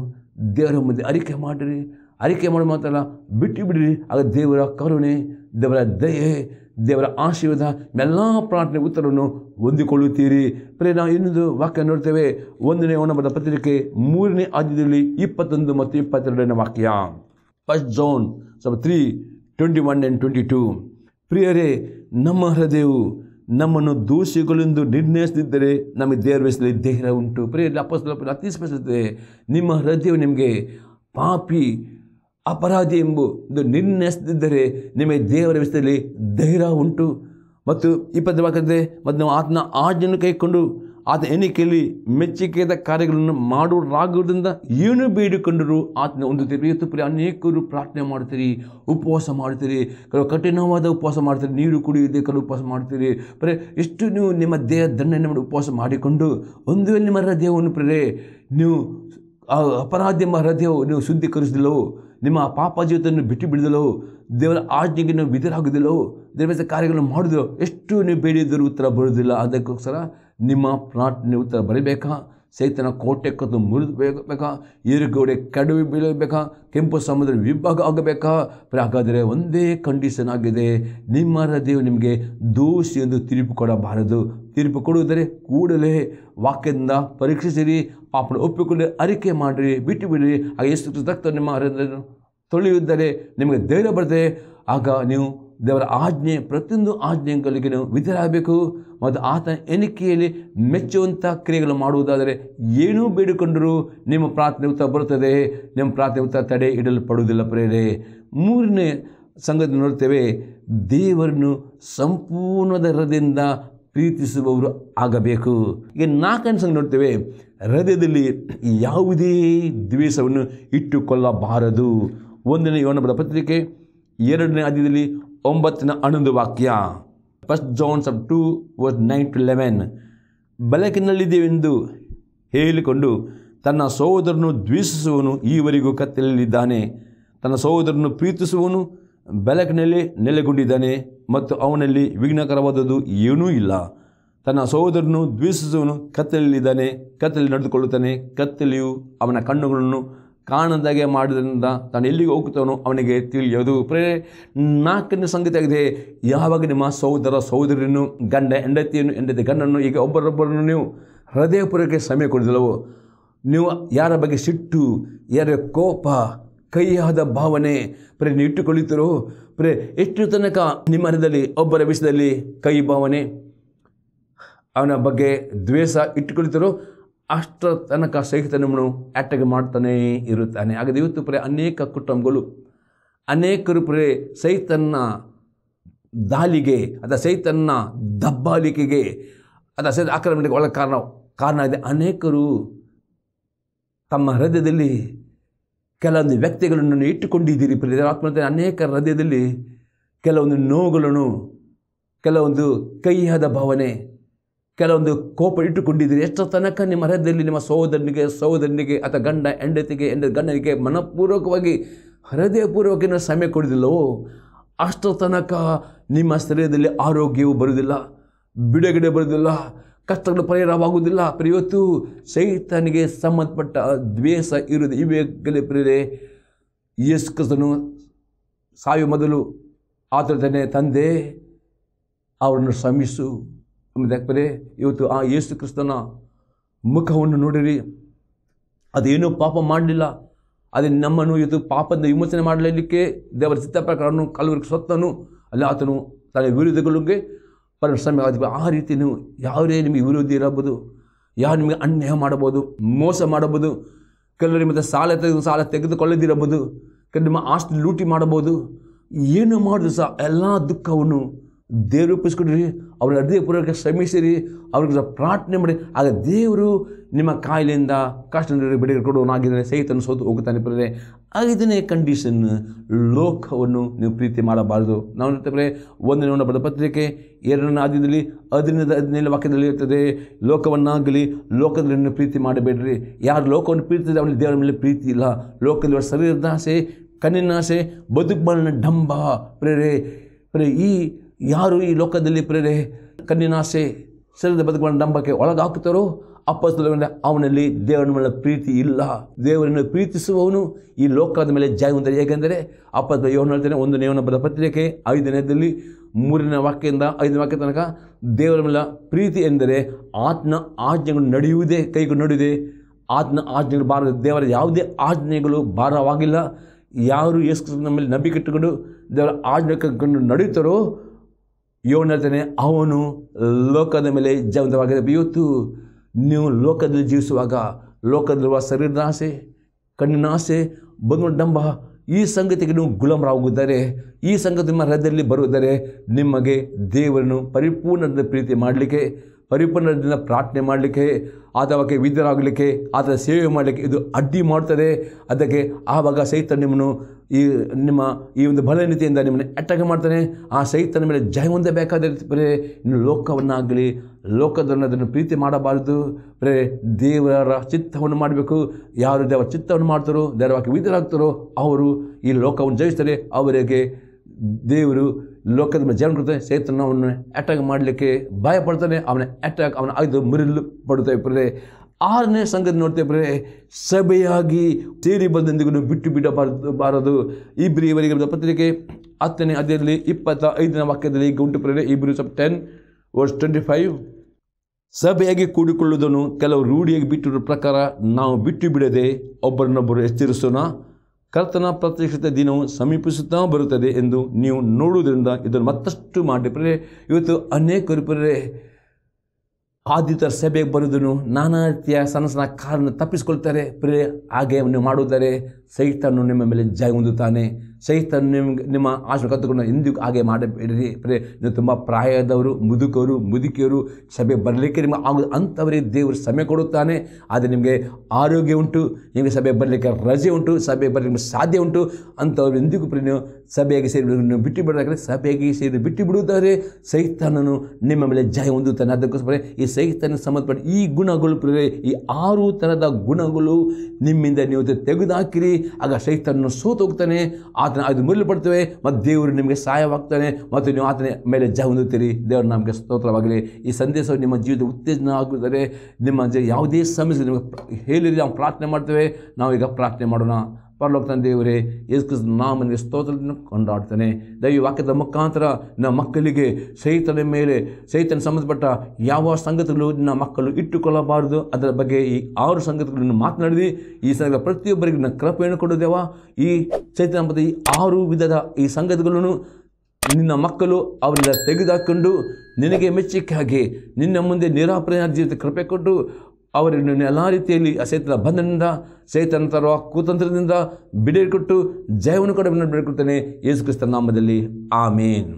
ದೇವರ ಮುಂದೆ ಅರಿಕೆ ಮಾಡಿರಿ ಅರಿಕೆ ಮಾಡು ಅಲ್ಲ ಬಿಟ್ಟು ಬಿಡಿರಿ ಆಗ ದೇವರ ಕರುಣೆ ದೇವರ ದಯೆ ದೇವರ ಆಶೀರ್ವಾದ ಎಲ್ಲ ಪ್ರಾರ್ಥನೆ ಉತ್ತರವನ್ನು ಹೊಂದಿಕೊಳ್ಳುತ್ತೀರಿ ಪ್ರೇರ ನಾವು ಇನ್ನೊಂದು ವಾಕ್ಯ ನೋಡ್ತೇವೆ ಒಂದನೇ ಒಣಬದ ಪತ್ರಿಕೆ ಮೂರನೇ ಆದ್ಯದಲ್ಲಿ ಇಪ್ಪತ್ತೊಂದು ಮತ್ತು ಇಪ್ಪತ್ತೆರಡನೇ ವಾಕ್ಯ ಫಸ್ಟ್ ಜೋನ್ ಸ್ವಲ್ಪ three twenty one and twenty two ಪ್ರಿಯರೇ ನಮ್ಮ ಹೃದಯವು ನಮ್ಮನ್ನು ದೋಷಿಗಳೆಂದು ನಿರ್ಣಯಿಸದಿದ್ದರೆ ನಮಗೆ ವಯಸ್ಸಲ್ಲಿ ದೇಹ ಉಂಟು ಪ್ರಿಯರಲ್ಲಿ ಅಪಸ್ತಲ ಅತಿ ಸ್ಪಷ್ಟತೆ ನಿಮ್ಮ ಹೃದಯವು ನಿಮಗೆ ಪಾಪಿ ಅಪರಾಧಿ ಎಂಬುದು ನಿನ್ನೆಸದಿದ್ದರೆ ನಿಮಗೆ ದೇವರ ವಿಷಯದಲ್ಲಿ ಧೈರ್ಯ ಉಂಟು ಮತ್ತು ಇಪ್ಪತ್ತವಾಗದೆ ಮತ್ತು ನಾವು ಆತನ ಆಜ್ಞೆಯನ್ನು ಕೈಕೊಂಡು ಆತನ ಎಣಿಕೆಯಲ್ಲಿ ಮೆಚ್ಚುಗೆದ ಕಾರ್ಯಗಳನ್ನು ಮಾಡುವುದರಾಗುವುದರಿಂದ ಏನು ಬೇಡಿಕೊಂಡರು ಆತನ ಒಂದು ಇವತ್ತು ಅನೇಕರು ಪ್ರಾರ್ಥನೆ ಮಾಡ್ತೀರಿ ಉಪವಾಸ ಮಾಡ್ತೀರಿ ಕೆಲವು ಕಠಿಣವಾದ ಉಪವಾಸ ಮಾಡ್ತೀರಿ ನೀರು ಕುಡಿಯುವುದೇ ಕೆಲವು ಉಪವಾಸ ಮಾಡ್ತೀರಿ ಬರೇ ಇಷ್ಟು ನೀವು ನಿಮ್ಮ ದೇಹ ದಂಡನೆ ಮಾಡಿ ಉಪವಾಸ ಮಾಡಿಕೊಂಡು ಒಂದು ವೇಳೆ ನಿಮ್ಮ ಹೃದಯವನ್ನು ಪ್ರೇ ನೀವು ಅಪರಾಧ ಎಂಬ ಹೃದಯವು ನೀವು ಶುದ್ಧೀಕರಿಸಲಿಲ್ಲವೋ ನಿಮ್ಮ ಪಾಪ ಜೀವಿತವನ್ನು ಬಿಟ್ಟು ಬಿಡಿದಲೋ ದೇವರ ಆಜ್ಞೆಗೆ ನಾವು ವಿಧರಾಗುವುದಿಲ್ಲೋ ದೇವರ ಕಾರ್ಯಗಳನ್ನು ಮಾಡುವುದಿಲ್ಲೋ ಎಷ್ಟು ನೀವು ಬೇಡಿದರೂ ಉತ್ತರ ಬರುವುದಿಲ್ಲ ಅದಕ್ಕೋಸ್ಕರ ನಿಮ್ಮ ಪ್ರಾರ್ಥನೆ ಉತ್ತರ ಬರಬೇಕಾ ಸೈತನ ಕೋಟೆ ಕದ್ದು ಮುರಿದು ಬೇಕಾ ಈರುಗೋಡೆ ಕಡುವೆ ಬೀಳಬೇಕಾ ಕೆಂಪು ಸಮುದ್ರ ವಿಭಾಗ ಆಗಬೇಕಾ ಹಾಗಾದರೆ ಒಂದೇ ಕಂಡೀಷನ್ ಆಗಿದೆ ನಿಮ್ಮ ಹೃದಯವು ನಿಮಗೆ ದೋಷಿ ಎಂದು ತೀರ್ಪು ಕೊಡಬಾರದು ತೀರ್ಪು ಕೊಡುವುದರೆ ಕೂಡಲೇ ವಾಕ್ಯದಿಂದ ಪರೀಕ್ಷಿಸಿರಿ ಪಾಪನ ಒಪ್ಪಿಕೊಂಡು ಅರಿಕೆ ಮಾಡಿರಿ ಬಿಟ್ಟು ಬಿಡಿರಿ ಆಗ ಎಷ್ಟು ತಕ್ಕ ನಿಮ್ಮ ಹೃದಯ ತೊಳೆಯುವುದರೆ ನಿಮಗೆ ಧೈರ್ಯ ಬರದೆ ಆಗ ನೀವು ದೇವರ ಆಜ್ಞೆ ಪ್ರತಿಯೊಂದು ಆಜ್ಞೆಗಳಿಗೆ ನಾವು ವಿಧರಾಗಬೇಕು ಮತ್ತು ಆತನ ಎಣಿಕೆಯಲ್ಲಿ ಮೆಚ್ಚುವಂಥ ಕ್ರಿಯೆಗಳು ಮಾಡುವುದಾದರೆ ಏನೂ ಬೇಡಿಕೊಂಡರೂ ನಿಮ್ಮ ಪ್ರಾರ್ಥನೆ ಉತ್ತರ ಬರುತ್ತದೆ ನಿಮ್ಮ ಪ್ರಾರ್ಥನೆ ಉತ್ತರ ತಡೆ ಇಡಲ್ಪಡುವುದಿಲ್ಲ ಪ್ರೇರೆ ಮೂರನೇ ಸಂಗತಿ ನೋಡ್ತೇವೆ ದೇವರನ್ನು ಸಂಪೂರ್ಣದ ಹೃದಯದಿಂದ ಪ್ರೀತಿಸುವವರು ಆಗಬೇಕು ಈಗ ನಾಲ್ಕನೇ ಸಂಘ ನೋಡ್ತೇವೆ ಹೃದಯದಲ್ಲಿ ಯಾವುದೇ ದ್ವೇಷವನ್ನು ಇಟ್ಟುಕೊಳ್ಳಬಾರದು ಒಂದನೇ ಯೋನ ಪತ್ರಿಕೆ ಎರಡನೇ ಆದ್ಯದಲ್ಲಿ ಒಂಬತ್ತಿನ ಹನ್ನೊಂದು ವಾಕ್ಯ first John's of two verse nine to eleven ಬೆಳಕಿನಲ್ಲಿದ್ದೇವೆಂದು ಹೇಳಿಕೊಂಡು ತನ್ನ ಸಹೋದರನು ದ್ವೇಷಿಸುವನು ಈವರೆಗೂ ಕತ್ತಲಲ್ಲಿದ್ದಾನೆ ತನ್ನ ಸಹೋದರನು ಪ್ರೀತಿಸುವನು ಬೆಳಕಿನಲ್ಲಿ ನೆಲೆಗೊಂಡಿದ್ದಾನೆ ಮತ್ತು ಅವನಲ್ಲಿ ವಿಘ್ನಕರವಾದದ್ದು ಏನೂ ಇಲ್ಲ ತನ್ನ ಸಹೋದರನು ದ್ವೇಷಿಸುವನು ಕತ್ತಲಲ್ಲಿದ್ದಾನೆ ಕತ್ತಲಲ್ಲಿ ನಡೆದುಕೊಳ್ಳುತ್ತಾನೆ ಕತ್ತಲೆಯು ಅವನ ಕಣ್ಣುಗಳನ್ನು ಕಾಣದಾಗೆ ಮಾಡಿದ್ರಿಂದ ತಾನು ಎಲ್ಲಿಗೆ ಹೋಗ್ತಾನೋ ಅವನಿಗೆ ತಿಳಿಯೋದು ಪ್ರೇ ನಾಲ್ಕನೇ ಆಗಿದೆ ಯಾವಾಗ ನಿಮ್ಮ ಸಹೋದರ ಸಹೋದರಿಯನ್ನು ಗಂಡ ಹೆಂಡತಿಯನ್ನು ಹೆಂಡತಿ ಗಂಡನ್ನು ಹೀಗೆ ಒಬ್ಬರೊಬ್ಬರನ್ನು ನೀವು ಹೃದಯಪೂರ್ವಕ್ಕೆ ಸಮಯ ಕೊಡಿದಳವು ನೀವು ಯಾರ ಬಗ್ಗೆ ಸಿಟ್ಟು ಯಾರ ಕೋಪ ಕೈಯಾದ ಭಾವನೆ ಪ್ರೇ ನೀವು ಇಟ್ಟುಕೊಳ್ಳುತ್ತಿರೋ ಪ್ರೇ ಎಷ್ಟು ತನಕ ನಿಮ್ಮ ಹೃದಯದಲ್ಲಿ ಒಬ್ಬರ ವಿಷಯದಲ್ಲಿ ಕೈ ಭಾವನೆ ಅವನ ಬಗ್ಗೆ ದ್ವೇಷ ಇಟ್ಟುಕೊಳ್ಳುತ್ತಿರೋ ಅಷ್ಟರ ತನಕ ಸಹಿತ ನಿಮ್ಮನ್ನು ಅಟ್ಯಾಕ್ ಮಾಡ್ತಾನೇ ಇರುತ್ತಾನೆ ಹಾಗೆ ಇವತ್ತು ಪರೇ ಅನೇಕ ಕುಟುಂಬಗಳು ಅನೇಕರು ಪ್ರೇ ಸೈತನ್ನ ದಾಲಿಗೆ ಅದ ಸೈತನ್ನ ದಬ್ಬಾಲಿಕೆಗೆ ಅದ ಸೈತ ಆಕ್ರಮಣಕ್ಕೆ ಒಳ ಕಾರಣ ಕಾರಣ ಇದೆ ಅನೇಕರು ತಮ್ಮ ಹೃದಯದಲ್ಲಿ ಕೆಲವೊಂದು ವ್ಯಕ್ತಿಗಳನ್ನು ಇಟ್ಟುಕೊಂಡಿದ್ದೀರಿ ಪ್ರಿಯರ ಆತ್ಮಹತ್ಯೆ ಅನೇಕ ಹೃದಯದಲ್ಲಿ ಕೆಲವೊಂದು ನೋವುಗಳನ್ನು ಕೆಲವೊಂದು ಕೈಯಾದ ಭಾವನೆ ಕೆಲವೊಂದು ಕೋಪ ಇಟ್ಟುಕೊಂಡಿದ್ದೀರಿ ಎಷ್ಟರ ತನಕ ನಿಮ್ಮ ಹೃದಯದಲ್ಲಿ ನಿಮ್ಮ ಸಹೋದರನಿಗೆ ಸಹೋದರನಿಗೆ ಅಥವಾ ಗಂಡ ಹೆಂಡತಿಗೆ ಎಂಡ ಗಂಡನಿಗೆ ಮನಪೂರ್ವಕವಾಗಿ ಹೃದಯಪೂರ್ವಕ ಸಮಯ ಕೊಡೋದಿಲ್ಲವೋ ಅಷ್ಟರ ತನಕ ನಿಮ್ಮ ಶರೀರದಲ್ಲಿ ಆರೋಗ್ಯವು ಬರುವುದಿಲ್ಲ ಬಿಡುಗಡೆ ಬರುವುದಿಲ್ಲ ಕಷ್ಟಗಳು ಪರಿಹಾರವಾಗುವುದಿಲ್ಲ ಇವತ್ತು ಸೈತನಿಗೆ ಸಂಬಂಧಪಟ್ಟ ದ್ವೇಷ ಇರುವುದು ಇವೆಗಳೇ ಪ್ರೇರೆ ಯೇಸುಕ್ರಿಸ್ತನು ಸಾಯುವ ಮೊದಲು ಆತನ ತಂದೆ ಅವರನ್ನು ಶ್ರಮಿಸು ಆಮೇಲೆ ಇವತ್ತು ಆ ಯೇಸು ಕ್ರಿಸ್ತನ ಮುಖವನ್ನು ನೋಡಿರಿ ಅದೇನೂ ಪಾಪ ಮಾಡಲಿಲ್ಲ ಅದೇ ನಮ್ಮನ್ನು ಇದು ಪಾಪದ ವಿಮೋಚನೆ ಮಾಡಲಿಕ್ಕೆ ದೇವರ ಚಿತ್ತ ಪ್ರಕಾರನು ಕಲವರಿಗೆ ಸೊತ್ತನು ಅಲ್ಲಿ ಆತನು ತನ್ನ ವಿರೋಧಿಗಳಿಗೆ ಪರಿಶ್ರಮ ಆ ರೀತಿ ನೀವು ಯಾರೇ ನಿಮಗೆ ವಿರೋಧಿ ಇರಬಹುದು ಯಾರು ನಿಮಗೆ ಅನ್ಯಾಯ ಮಾಡಬಹುದು ಮೋಸ ಮಾಡಬಹುದು ಕೆಲವರು ಮತ್ತೆ ಸಾಲ ತೆಗೆದು ಸಾಲ ತೆಗೆದುಕೊಳ್ಳದಿರಬಹುದು ಕೆಲವು ನಿಮ್ಮ ಆಸ್ತಿ ಲೂಟಿ ಮಾಡಬಹುದು ಏನು ಮಾಡಿದ್ರು ಸಹ ಎಲ್ಲ ದುಃಖವನ್ನು ದೇವರು ಅವ್ರ ಅವ್ರನ್ನ ಪೂರ್ವಕ್ಕೆ ಶ್ರಮಿಸಿರಿ ಅವ್ರಿಗೆ ಪ್ರಾರ್ಥನೆ ಮಾಡಿ ಆಗ ದೇವರು ನಿಮ್ಮ ಕಾಯಿಲೆಯಿಂದ ಕಾಷ್ಟನ ಬಿಡುಗಡೆ ಕೊಡೋನಾಗಿದ್ದಾನೆ ಸಹಿತನ ಸೋತು ಹೋಗುತ್ತಾನೆ ಬರೆ ಐದನೇ ಕಂಡೀಷನ್ ಲೋಕವನ್ನು ನೀವು ಪ್ರೀತಿ ಮಾಡಬಾರದು ನಾವು ನೋಡ್ತೇವೆ ಒಂದನೇ ನೋಡಬಾರ್ದ ಪತ್ರಿಕೆ ಎರಡನೇ ಆದ್ಯದಲ್ಲಿ ಹದಿನೈದು ಹದಿನೈದು ವಾಕ್ಯದಲ್ಲಿ ಇರ್ತದೆ ಲೋಕವನ್ನಾಗಲಿ ಲೋಕದಲ್ಲಿ ಪ್ರೀತಿ ಮಾಡಬೇಡ್ರಿ ಯಾರು ಲೋಕವನ್ನು ಪ್ರೀತಿಸಿದ್ರೆ ಅವನಿಗೆ ದೇವರ ಮೇಲೆ ಪ್ರೀತಿ ಇಲ್ಲ ಲೋಕದಲ್ಲಿ ಶರೀರದ ಆಸೆ ಕಣ್ಣಿನ ಆಸೆ ಬದುಕು ಬಣ್ಣ ಡಂಬ ಪ್ರೇರೆ ಪ್ರೇ ಈ ಯಾರು ಈ ಲೋಕದಲ್ಲಿ ಪ್ರೇರೆ ಕಣ್ಣಿನಾಸೆ ಸರಿದ ಬದುಕುವ ನಂಬಕ್ಕೆ ಒಳಗಾಕುತ್ತಾರೋ ಅಪ್ಪಸ್ತಲವನ್ನ ಅವನಲ್ಲಿ ದೇವರ ಮೇಲೆ ಪ್ರೀತಿ ಇಲ್ಲ ದೇವರನ್ನು ಪ್ರೀತಿಸುವವನು ಈ ಲೋಕದ ಮೇಲೆ ಜಯ ಹೊಂದರೆ ಏಕೆಂದರೆ ಅಪ್ಪದ ಯೋನ ಹೇಳ್ತಾನೆ ಒಂದು ನೇವನ ಬದ ಪತ್ರಿಕೆ ಐದನೇದಲ್ಲಿ ಮೂರನೇ ವಾಕ್ಯದಿಂದ ಐದನೇ ವಾಕ್ಯ ತನಕ ದೇವರ ಮೇಲೆ ಪ್ರೀತಿ ಎಂದರೆ ಆತ್ಮ ಆಜ್ಞೆಗಳು ನಡೆಯುವುದೇ ಕೈಗೂ ನಡೆಯುವುದೇ ಆತ್ಮ ಆಜ್ಞೆಗಳು ಬಾರ ದೇವರ ಯಾವುದೇ ಆಜ್ಞೆಗಳು ಭಾರವಾಗಿಲ್ಲ ಯಾರು ಎಸ್ ಮೇಲೆ ನಂಬಿಕೆ ಇಟ್ಟುಕೊಂಡು ದೇವರ ಆಜ್ಞೆ ಕಂಡು ನಡೆಯುತ್ತಾರೋ ಯೋನ್ ಹೇಳ್ತಾನೆ ಅವನು ಲೋಕದ ಮೇಲೆ ಜೀವಂತವಾಗಿ ಬಿಯುತ್ತು ನೀವು ಲೋಕದಲ್ಲಿ ಜೀವಿಸುವಾಗ ಲೋಕದಲ್ಲಿರುವ ಶರೀರದ ಆಸೆ ಕಣ್ಣಿನ ಆಸೆ ಬಂದು ಡಂಬ ಈ ಸಂಗತಿಗೆ ನೀವು ಗುಲಾಮರಾಗುತ್ತಾರೆ ಈ ಸಂಗತಿ ನಿಮ್ಮ ಹೃದಯದಲ್ಲಿ ಬರುವುದರೆ ನಿಮಗೆ ದೇವರನ್ನು ಪರಿಪೂರ್ಣದಿಂದ ಪ್ರೀತಿ ಮಾಡಲಿಕ್ಕೆ ಪರಿಪೂರ್ಣದಿಂದ ಪ್ರಾರ್ಥನೆ ಮಾಡಲಿಕ್ಕೆ ಆತವಕ್ಕೆ ವಿದ್ಯರಾಗಲಿಕ್ಕೆ ಆತ ಸೇವೆ ಮಾಡಲಿಕ್ಕೆ ಇದು ಅಡ್ಡಿ ಮಾಡ್ತದೆ ಅದಕ್ಕೆ ಆವಾಗ ಸಹಿತ ನಿಮ್ಮನ್ನು ಈ ನಿಮ್ಮ ಈ ಒಂದು ಬಲನೀತಿಯಿಂದ ನಿಮ್ಮನ್ನು ಅಟ್ಯಾಕ್ ಮಾಡ್ತಾನೆ ಆ ಸೈತನ ಮೇಲೆ ಜಯ ಹೊಂದೇ ಬೇಕಾದ ಬರೇ ಇನ್ನು ಲೋಕವನ್ನಾಗಲಿ ಅದನ್ನು ಪ್ರೀತಿ ಮಾಡಬಾರದು ಬರೇ ದೇವರ ಚಿತ್ತವನ್ನು ಮಾಡಬೇಕು ಯಾರು ದೇವರ ಚಿತ್ತವನ್ನು ಮಾಡ್ತಾರೋ ದೇವರವಾಗಿ ವಿಧರಾಗ್ತಾರೋ ಅವರು ಈ ಲೋಕವನ್ನು ಜಯಿಸ್ತಾರೆ ಅವರಿಗೆ ದೇವರು ಲೋಕದ ಮೇಲೆ ಜನ ಕೊಡ್ತಾನೆ ಸೈತನವನ್ನು ಅಟ್ಯಾಕ್ ಮಾಡಲಿಕ್ಕೆ ಭಯಪಡ್ತಾನೆ ಅವನ ಅಟ್ಯಾಕ್ ಅವನ ಆಯ್ದು ಮುರಿಲು ಪಡುತ್ತೆ ಬರೇ ಆರನೇ ಸಂಗತಿ ನೋಡ್ತೇವೆ ಸಭೆಯಾಗಿ ಸೇರಿ ಬಂದಿಗೂ ಬಿಟ್ಟು ಬಿಡಬಾರದು ಬಾರದು ಇಬ್ರಿಯವರಿಗೆ ಬರೆದ ಪತ್ರಿಕೆ ಹತ್ತನೇ ಅದರಲ್ಲಿ ಇಪ್ಪತ್ತ ಐದನೇ ವಾಕ್ಯದಲ್ಲಿ ಗುಂಟು ಪ್ರೇರೆ ಇಬ್ಬರು ಸಬ್ ಟೆನ್ ವರ್ಷ ಟ್ವೆಂಟಿ ಫೈವ್ ಸಭೆಯಾಗಿ ಕೂಡಿಕೊಳ್ಳುವುದನ್ನು ಕೆಲವು ರೂಢಿಯಾಗಿ ಬಿಟ್ಟಿರೋ ಪ್ರಕಾರ ನಾವು ಬಿಟ್ಟು ಬಿಡದೆ ಒಬ್ಬರನ್ನೊಬ್ಬರು ಎಚ್ಚರಿಸೋಣ ಕರ್ತನ ಪ್ರತ್ಯಕ್ಷತೆ ದಿನವು ಸಮೀಪಿಸುತ್ತಾ ಬರುತ್ತದೆ ಎಂದು ನೀವು ನೋಡುವುದರಿಂದ ಇದನ್ನು ಮತ್ತಷ್ಟು ಮಾಡಿ ಪ್ರೇ ಇವತ್ತು ಅನೇಕರು ಪರೇ ಆದಿತರ ಸಭೆಗೆ ಬರೋದನ್ನು ನಾನಾ ರೀತಿಯ ಸಣ್ಣ ಸಣ್ಣ ಕಾರನ್ನು ತಪ್ಪಿಸ್ಕೊಳ್ತಾರೆ ಪ್ರೇ ಹಾಗೆ ನೀವು ಮಾಡುತ್ತಾರೆ ಸಹಿತ ನಿಮ್ಮ ಮೇಲೆ ಜಾಯ ಹೊಂದುತ್ತಾನೆ ಸೈತನ್ ನಿಮ್ಗೆ ನಿಮ್ಮ ಕತ್ತುಕೊಂಡು ಎಂದಿಗೂ ಹಾಗೆ ಮಾಡಬೇಡಿರಿ ಪ್ರೇ ನೀವು ತುಂಬ ಪ್ರಾಯದವರು ಮುದುಕರು ಮುದುಕಿಯರು ಸಭೆ ಬರಲಿಕ್ಕೆ ನಿಮ್ಗೆ ಆಗೋದು ಅಂಥವರಿಗೆ ದೇವರು ಸಮಯ ಕೊಡುತ್ತಾನೆ ಆದರೆ ನಿಮಗೆ ಆರೋಗ್ಯ ಉಂಟು ನಿಮಗೆ ಸಭೆ ಬರಲಿಕ್ಕೆ ರಜೆ ಉಂಟು ಸಭೆ ಬರಲಿಕ್ಕೆ ಸಾಧ್ಯ ಉಂಟು ಅಂಥವ್ರು ಎಂದಿಗೂ ಪ್ರೇ ನೀವು ಸಭೆಗೆ ಸೇರಿ ನೀವು ಬಿಟ್ಟು ಬಿಡೋದಾದರೆ ಸಭೆಗೆ ಸೇರಿ ಬಿಟ್ಟು ಬಿಡುತ್ತಾರೆ ಸೈತಾನನು ನಿಮ್ಮ ಮೇಲೆ ಜಯ ಹೊಂದುತ್ತಾನೆ ಅದಕ್ಕೋಸ್ಕರ ಈ ಸೈತನ ಸಂಬಂಧಪಟ್ಟ ಈ ಗುಣಗಳು ಈ ಆರು ಥರದ ಗುಣಗಳು ನಿಮ್ಮಿಂದ ನೀವು ತೆಗೆದುಹಾಕಿರಿ ಆಗ ಸೈತನ್ನು ಸೋತು ಆ ಆತನ ಅದು ಮುರಿಲು ಪಡ್ತೇವೆ ಮತ್ತು ದೇವರು ನಿಮಗೆ ಸಹಾಯವಾಗ್ತಾನೆ ಮತ್ತು ನೀವು ಆತನ ಮೇಲೆ ಜಯ ಹೊಂದುತ್ತೀರಿ ದೇವರು ನಮಗೆ ಸ್ತೋತ್ರವಾಗಲಿ ಈ ಸಂದೇಶವು ನಿಮ್ಮ ಜೀವಿತ ಉತ್ತೇಜನ ಆಗುತ್ತದೆ ನಿಮ್ಮ ಯಾವುದೇ ಸಮಸ್ಯೆ ನಿಮಗೆ ಹೇಳಿರಿ ನಾವು ಪ್ರಾರ್ಥನೆ ಮಾಡ್ತೇವೆ ಈಗ ಪ್ರಾರ್ಥನೆ ಮಾಡೋಣ ಪರಲೋಕ ತಂದೆಯವರೇ ಯೇಸು ನಾಮನ ನಾಮನಿಗೆ ಸ್ತೋತ್ರವನ್ನು ಕೊಂಡಾಡ್ತಾನೆ ದೈವ ವಾಕ್ಯದ ಮುಖಾಂತರ ನಮ್ಮ ಮಕ್ಕಳಿಗೆ ಸೈತನ ಮೇಲೆ ಸೈತನ ಸಂಬಂಧಪಟ್ಟ ಯಾವ ಸಂಗತಿಗಳು ನಮ್ಮ ಮಕ್ಕಳು ಇಟ್ಟುಕೊಳ್ಳಬಾರದು ಅದರ ಬಗ್ಗೆ ಈ ಆರು ಸಂಗತಿಗಳನ್ನು ಮಾತನಾಡಿದ್ವಿ ಈ ಸಂಗತಿ ಪ್ರತಿಯೊಬ್ಬರಿಗೂ ನನ್ನ ಕೃಪೆಯನ್ನು ಕೊಡೋದೇವ ಈ ಚೈತನ್ಯ ಮತ್ತು ಈ ಆರು ವಿಧದ ಈ ಸಂಗತಿಗಳನ್ನು ನಿನ್ನ ಮಕ್ಕಳು ಅವರಿಂದ ತೆಗೆದುಹಾಕೊಂಡು ನಿನಗೆ ಮೆಚ್ಚಿಕೆ ಹಾಗೆ ನಿನ್ನ ಮುಂದೆ ನಿರಾಪರಾಧ ಜೀವಿತ ಕೃಪೆ ಕೊಟ್ಟು ಅವರನ್ನು ಎಲ್ಲ ರೀತಿಯಲ್ಲಿ ಅಸೇತನ ಬಂಧನದಿಂದ ಸೇತನ ತರುವ ಕುತಂತ್ರದಿಂದ ಬಿಡಿಕೊಟ್ಟು ಜಯವನ್ನು ಕೂಡ ಬಿಡಿಕೊಡ್ತೇನೆ ಯೇಸು ನಾಮದಲ್ಲಿ ಆಮೇನ್